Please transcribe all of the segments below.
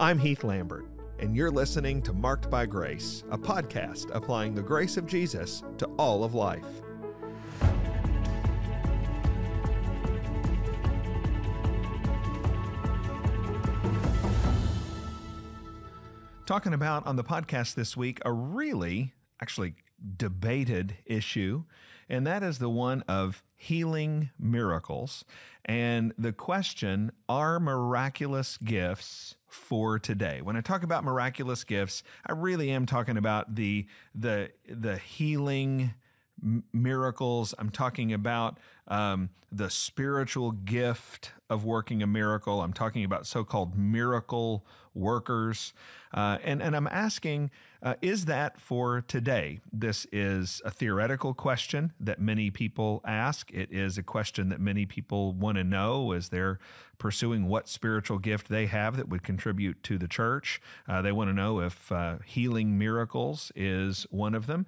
I'm Heath Lambert, and you're listening to Marked by Grace, a podcast applying the grace of Jesus to all of life. Talking about on the podcast this week a really, actually debated issue, and that is the one of healing miracles and the question are miraculous gifts for today. When I talk about miraculous gifts, I really am talking about the the the healing miracles. I'm talking about um, the spiritual gift of working a miracle. I'm talking about so called miracle workers. Uh, and, and I'm asking, uh, is that for today? This is a theoretical question that many people ask. It is a question that many people want to know as they're pursuing what spiritual gift they have that would contribute to the church. Uh, they want to know if uh, healing miracles is one of them.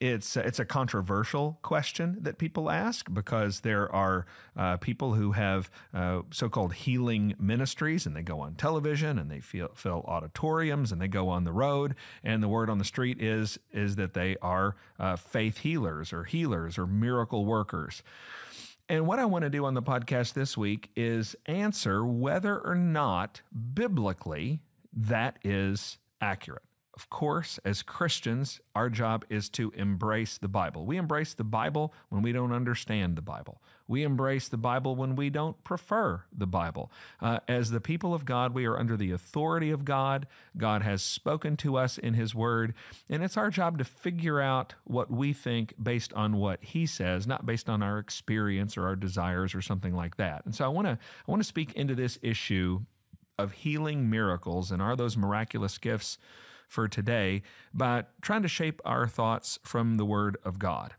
It's, uh, it's a controversial question that people ask because because there are uh, people who have uh, so called healing ministries and they go on television and they feel, fill auditoriums and they go on the road. And the word on the street is, is that they are uh, faith healers or healers or miracle workers. And what I want to do on the podcast this week is answer whether or not biblically that is accurate. Of course, as Christians, our job is to embrace the Bible. We embrace the Bible when we don't understand the Bible. We embrace the Bible when we don't prefer the Bible. Uh, as the people of God, we are under the authority of God. God has spoken to us in His Word, and it's our job to figure out what we think based on what He says, not based on our experience or our desires or something like that. And so, I want to I want to speak into this issue of healing miracles and are those miraculous gifts? for today by trying to shape our thoughts from the Word of God.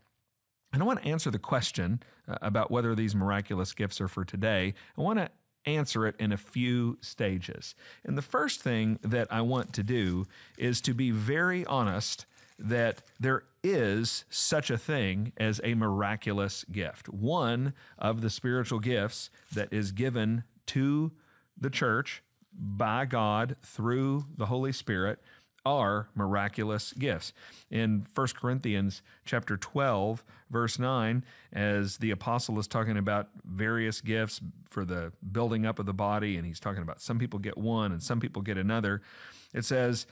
And I want to answer the question uh, about whether these miraculous gifts are for today. I want to answer it in a few stages. And the first thing that I want to do is to be very honest that there is such a thing as a miraculous gift. One of the spiritual gifts that is given to the church by God through the Holy Spirit are miraculous gifts. In 1 Corinthians chapter 12 verse 9 as the apostle is talking about various gifts for the building up of the body and he's talking about some people get one and some people get another. It says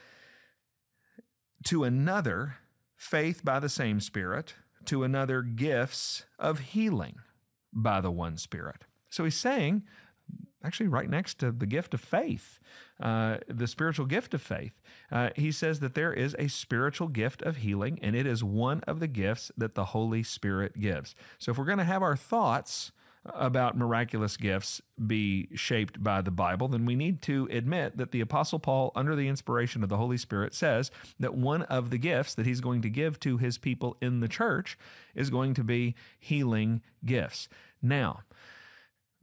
to another faith by the same spirit, to another gifts of healing by the one spirit. So he's saying actually right next to the gift of faith, uh, the spiritual gift of faith. Uh, he says that there is a spiritual gift of healing, and it is one of the gifts that the Holy Spirit gives. So if we're going to have our thoughts, about miraculous gifts be shaped by the Bible, then we need to admit that the Apostle Paul, under the inspiration of the Holy Spirit, says that one of the gifts that he's going to give to his people in the church is going to be healing gifts. Now,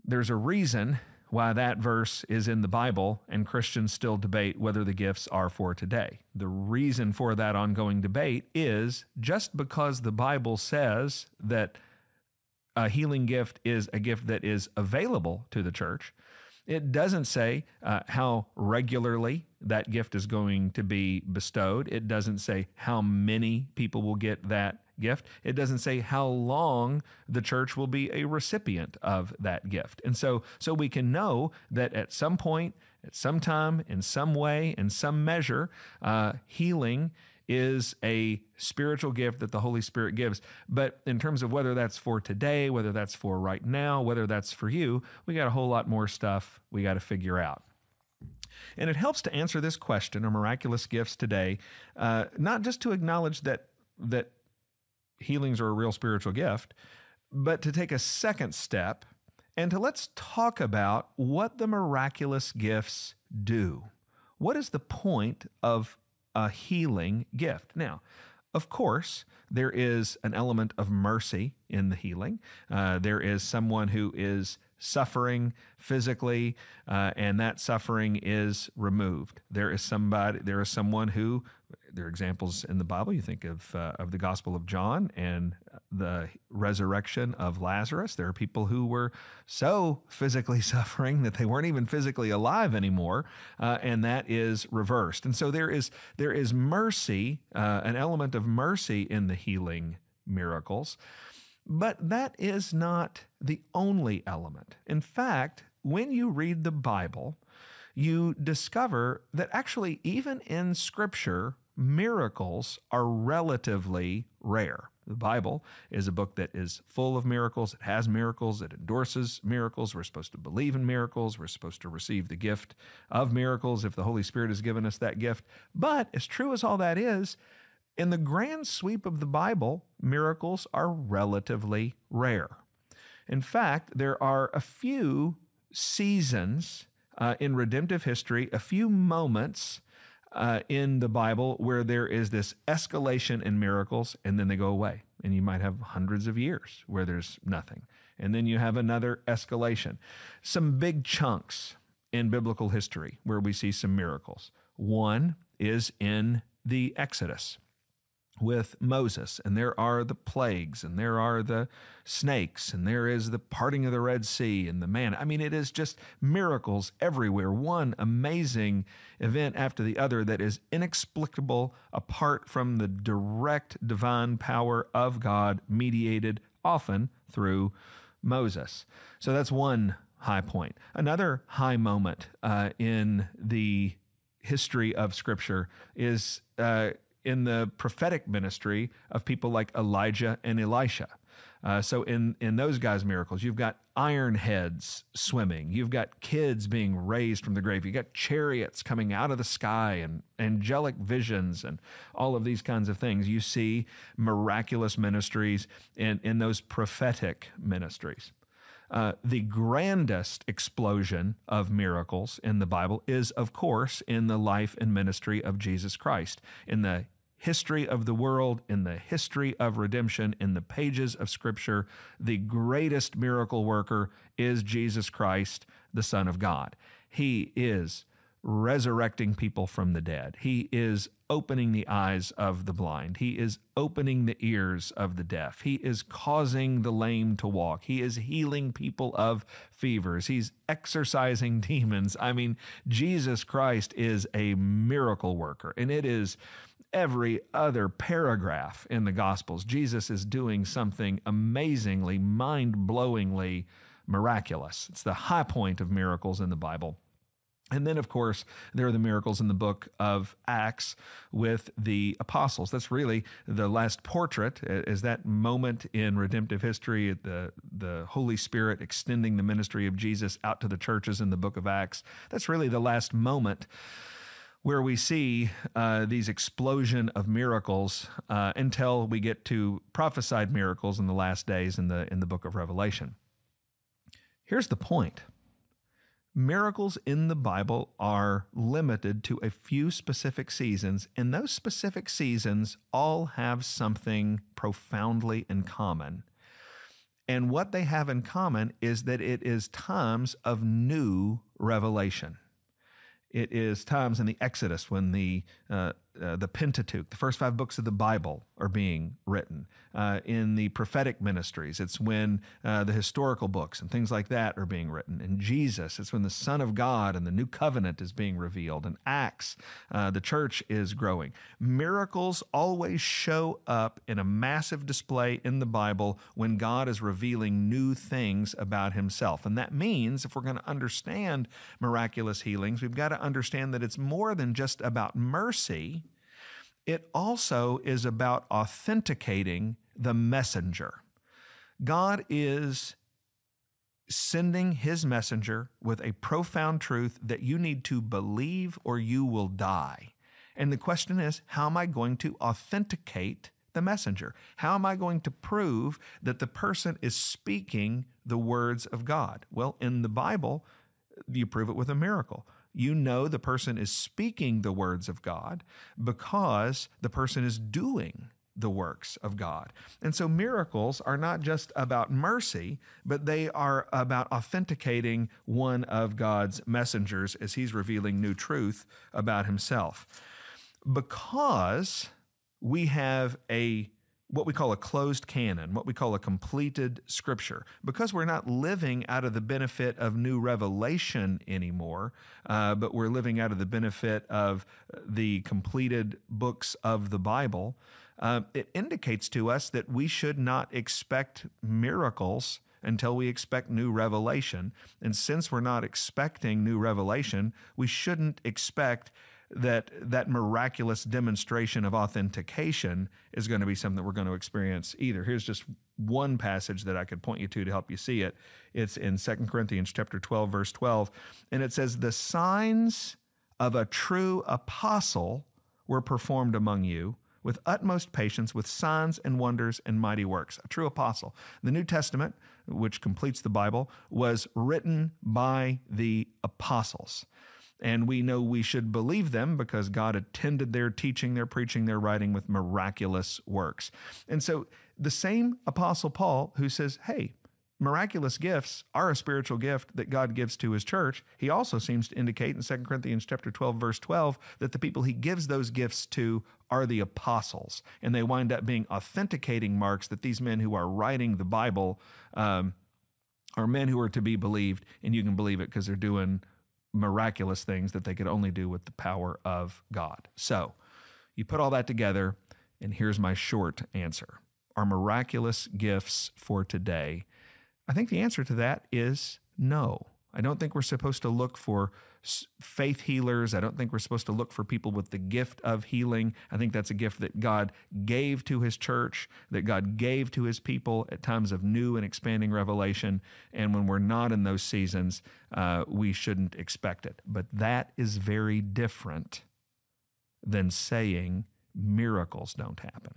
there's a reason why that verse is in the Bible, and Christians still debate whether the gifts are for today. The reason for that ongoing debate is just because the Bible says that a healing gift is a gift that is available to the church, it doesn't say uh, how regularly that gift is going to be bestowed. It doesn't say how many people will get that gift. It doesn't say how long the church will be a recipient of that gift. And so, so we can know that at some point, at some time, in some way, in some measure, uh, healing is a spiritual gift that the Holy Spirit gives. But in terms of whether that's for today, whether that's for right now, whether that's for you, we got a whole lot more stuff we got to figure out. And it helps to answer this question: Are miraculous gifts today? Uh, not just to acknowledge that that healings are a real spiritual gift, but to take a second step and to let's talk about what the miraculous gifts do. What is the point of a healing gift? Now, of course, there is an element of mercy in the healing. Uh, there is someone who is suffering physically, uh, and that suffering is removed. There is somebody, there is someone who there are examples in the Bible. You think of uh, of the Gospel of John and the resurrection of Lazarus. There are people who were so physically suffering that they weren't even physically alive anymore, uh, and that is reversed. And so there is there is mercy, uh, an element of mercy in the healing miracles, but that is not the only element. In fact, when you read the Bible you discover that actually, even in Scripture, miracles are relatively rare. The Bible is a book that is full of miracles. It has miracles. It endorses miracles. We're supposed to believe in miracles. We're supposed to receive the gift of miracles if the Holy Spirit has given us that gift. But as true as all that is, in the grand sweep of the Bible, miracles are relatively rare. In fact, there are a few seasons uh, in redemptive history, a few moments uh, in the Bible where there is this escalation in miracles and then they go away. And you might have hundreds of years where there's nothing. And then you have another escalation. Some big chunks in biblical history where we see some miracles. One is in the Exodus with Moses, and there are the plagues, and there are the snakes, and there is the parting of the Red Sea and the man. I mean, it is just miracles everywhere, one amazing event after the other that is inexplicable apart from the direct divine power of God, mediated often through Moses. So that's one high point. Another high moment uh, in the history of Scripture is. Uh, in the prophetic ministry of people like Elijah and Elisha. Uh, so in in those guys' miracles, you've got iron heads swimming, you've got kids being raised from the grave, you've got chariots coming out of the sky and angelic visions and all of these kinds of things. You see miraculous ministries in, in those prophetic ministries. Uh, the grandest explosion of miracles in the Bible is, of course, in the life and ministry of Jesus Christ, in the history of the world, in the history of redemption, in the pages of Scripture, the greatest miracle worker is Jesus Christ, the Son of God. He is resurrecting people from the dead. He is opening the eyes of the blind. He is opening the ears of the deaf. He is causing the lame to walk. He is healing people of fevers. He's exorcising demons. I mean, Jesus Christ is a miracle worker, and it is every other paragraph in the Gospels, Jesus is doing something amazingly, mind blowingly miraculous. It's the high point of miracles in the Bible. And then, of course, there are the miracles in the book of Acts with the apostles. That's really the last portrait, is that moment in redemptive history, the, the Holy Spirit extending the ministry of Jesus out to the churches in the book of Acts. That's really the last moment where we see uh, these explosion of miracles uh, until we get to prophesied miracles in the last days in the in the book of Revelation. Here's the point. Miracles in the Bible are limited to a few specific seasons, and those specific seasons all have something profoundly in common. And what they have in common is that it is times of new revelation. It is times in the Exodus when the uh, uh, the Pentateuch, the first five books of the Bible, are being written. Uh, in the prophetic ministries, it's when uh, the historical books and things like that are being written. In Jesus, it's when the Son of God and the New Covenant is being revealed. In Acts, uh, the church is growing. Miracles always show up in a massive display in the Bible when God is revealing new things about Himself. And that means if we're going to understand miraculous healings, we've got to understand that it's more than just about mercy it also is about authenticating the messenger. God is sending his messenger with a profound truth that you need to believe or you will die. And the question is, how am I going to authenticate the messenger? How am I going to prove that the person is speaking the words of God? Well, in the Bible, you prove it with a miracle. You know the person is speaking the words of God because the person is doing the works of God. And so miracles are not just about mercy, but they are about authenticating one of God's messengers as he's revealing new truth about himself. Because we have a what we call a closed canon, what we call a completed scripture. Because we're not living out of the benefit of new revelation anymore, uh, but we're living out of the benefit of uh, the completed books of the Bible, uh, it indicates to us that we should not expect miracles until we expect new revelation. And since we're not expecting new revelation, we shouldn't expect that that miraculous demonstration of authentication is going to be something that we're going to experience either. Here's just one passage that I could point you to to help you see it. It's in 2 Corinthians chapter 12 verse 12 and it says the signs of a true apostle were performed among you with utmost patience, with signs and wonders and mighty works. A true apostle. The New Testament, which completes the Bible, was written by the apostles. And we know we should believe them because God attended their teaching, their preaching, their writing with miraculous works. And so the same Apostle Paul who says, hey, miraculous gifts are a spiritual gift that God gives to his church. He also seems to indicate in 2 Corinthians chapter 12 verse 12 that the people he gives those gifts to are the apostles and they wind up being authenticating marks that these men who are writing the Bible um, are men who are to be believed and you can believe it because they're doing miraculous things that they could only do with the power of God. So you put all that together, and here's my short answer Are miraculous gifts for today? I think the answer to that is no. I don't think we're supposed to look for faith healers. I don't think we're supposed to look for people with the gift of healing. I think that's a gift that God gave to his church, that God gave to his people at times of new and expanding revelation. And when we're not in those seasons, uh, we shouldn't expect it. But that is very different than saying miracles don't happen.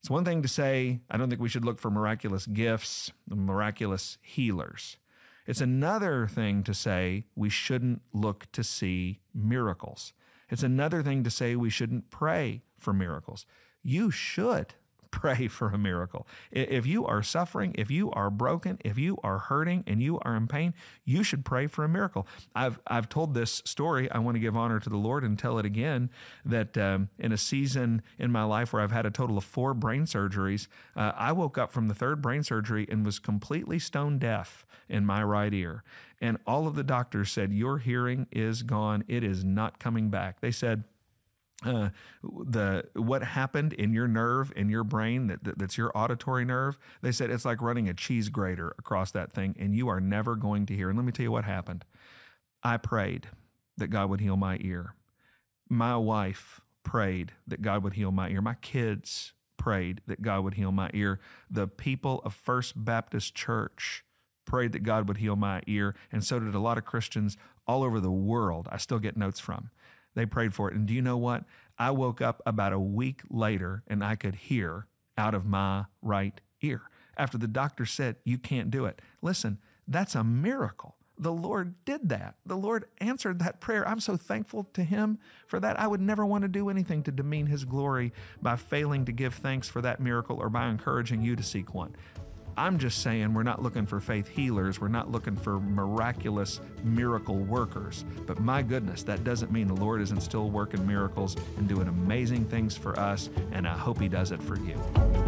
It's one thing to say, I don't think we should look for miraculous gifts, miraculous healers. It's another thing to say we shouldn't look to see miracles. It's another thing to say we shouldn't pray for miracles. You should pray for a miracle. If you are suffering, if you are broken, if you are hurting and you are in pain, you should pray for a miracle. I've, I've told this story. I want to give honor to the Lord and tell it again that um, in a season in my life where I've had a total of four brain surgeries, uh, I woke up from the third brain surgery and was completely stone deaf in my right ear. And all of the doctors said, Your hearing is gone. It is not coming back. They said, uh, the what happened in your nerve in your brain that, that, that's your auditory nerve they said it's like running a cheese grater across that thing and you are never going to hear and let me tell you what happened i prayed that god would heal my ear my wife prayed that god would heal my ear my kids prayed that god would heal my ear the people of first baptist church prayed that god would heal my ear and so did a lot of christians all over the world i still get notes from they prayed for it. And do you know what? I woke up about a week later and I could hear out of my right ear after the doctor said, You can't do it. Listen, that's a miracle. The Lord did that. The Lord answered that prayer. I'm so thankful to Him for that. I would never want to do anything to demean His glory by failing to give thanks for that miracle or by encouraging you to seek one. I'm just saying we're not looking for faith healers. We're not looking for miraculous miracle workers. But my goodness, that doesn't mean the Lord isn't still working miracles and doing amazing things for us. And I hope He does it for you.